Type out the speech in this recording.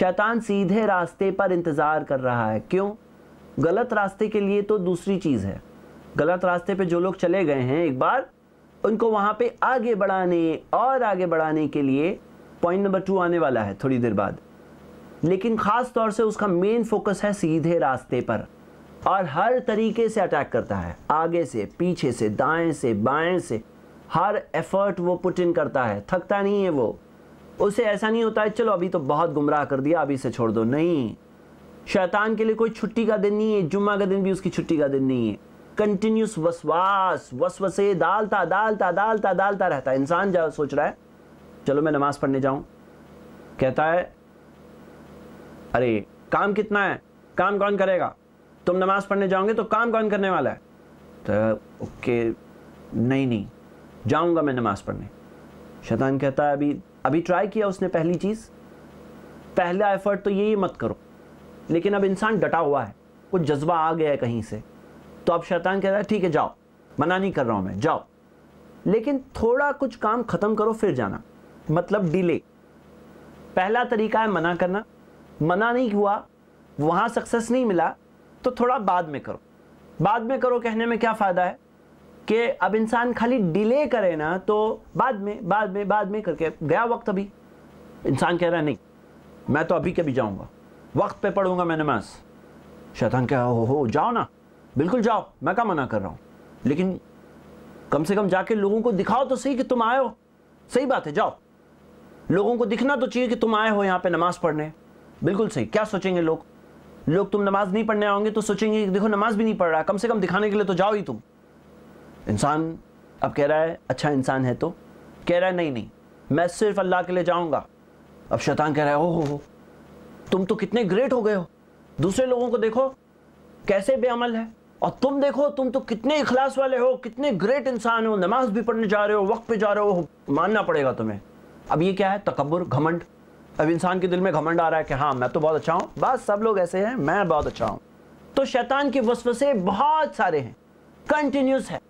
शैतान सीधे रास्ते पर इंतज़ार कर रहा है क्यों गलत रास्ते के लिए तो दूसरी चीज़ है गलत रास्ते पे जो लोग चले गए हैं एक बार उनको वहाँ पे आगे बढ़ाने और आगे बढ़ाने के लिए पॉइंट नंबर टू आने वाला है थोड़ी देर बाद लेकिन ख़ास तौर से उसका मेन फोकस है सीधे रास्ते पर और हर तरीके से अटैक करता है आगे से पीछे से दाएं से बाएं से हर एफर्ट वो पुट इन करता है थकता नहीं है वो उसे ऐसा नहीं होता है चलो अभी तो बहुत गुमराह कर दिया अभी इसे छोड़ दो नहीं शैतान के लिए कोई छुट्टी का दिन नहीं है जुम्मा का दिन भी उसकी छुट्टी का दिन नहीं है कंटिन्यूस वसवास वसवसे डालता डालता डालता डालता रहता है इंसान जा सोच रहा है चलो मैं नमाज पढ़ने जाऊं कहता है अरे काम कितना है काम कौन करेगा तुम नमाज पढ़ने जाओगे तो काम कौन करने वाला है तो ओके नहीं नहीं जाऊंगा मैं नमाज पढ़ने शैतान कहता है अभी अभी ट्राई किया उसने पहली चीज़ पहला एफर्ट तो यही मत करो लेकिन अब इंसान डटा हुआ है कुछ जज्बा आ गया है कहीं से तो अब शैतान कह रहा है ठीक है जाओ मना नहीं कर रहा हूँ मैं जाओ लेकिन थोड़ा कुछ काम ख़त्म करो फिर जाना मतलब डिले पहला तरीका है मना करना मना नहीं हुआ वहाँ सक्सेस नहीं मिला तो थोड़ा बाद में करो बाद में करो कहने में क्या फ़ायदा है कि अब इंसान खाली डिले करे ना तो बाद में बाद में बाद में करके गया वक्त अभी इंसान कह रहा है नहीं मैं तो अभी कभी जाऊँगा वक्त पे पढ़ूंगा मैं नमाज शैतान क्या हो हो जाओ ना बिल्कुल जाओ मैं क्या मना कर रहा हूँ लेकिन कम से कम जाके लोगों को दिखाओ तो सही कि तुम आए हो सही बात है जाओ लोगों को दिखना तो चाहिए कि तुम आए हो यहाँ पे नमाज पढ़ने बिल्कुल सही क्या सोचेंगे लोग लोग तुम नमाज नहीं पढ़ने आओगे तो सोचेंगे देखो नमाज भी नहीं पढ़ रहा कम से कम दिखाने के लिए तो जाओ ही तुम इंसान अब कह रहा है अच्छा इंसान है तो कह रहा है नहीं नहीं मैं सिर्फ अल्लाह के लिए जाऊंगा अब शैतान कह रहा है ओह हो तुम तो कितने ग्रेट हो गए हो दूसरे लोगों को देखो कैसे बेअमल है और तुम देखो तुम तो कितने इखलास वाले हो कितने ग्रेट इंसान हो नमाज भी पढ़ने जा रहे हो वक्त पे जा रहे हो मानना पड़ेगा तुम्हें अब ये क्या है तकबर घमंड अब इंसान के दिल में घमंड आ रहा है कि हाँ मैं तो बहुत अच्छा हूँ बस सब लोग ऐसे हैं मैं बहुत अच्छा हूँ तो शैतान के वसवसे बहुत सारे हैं कंटिन्यूस है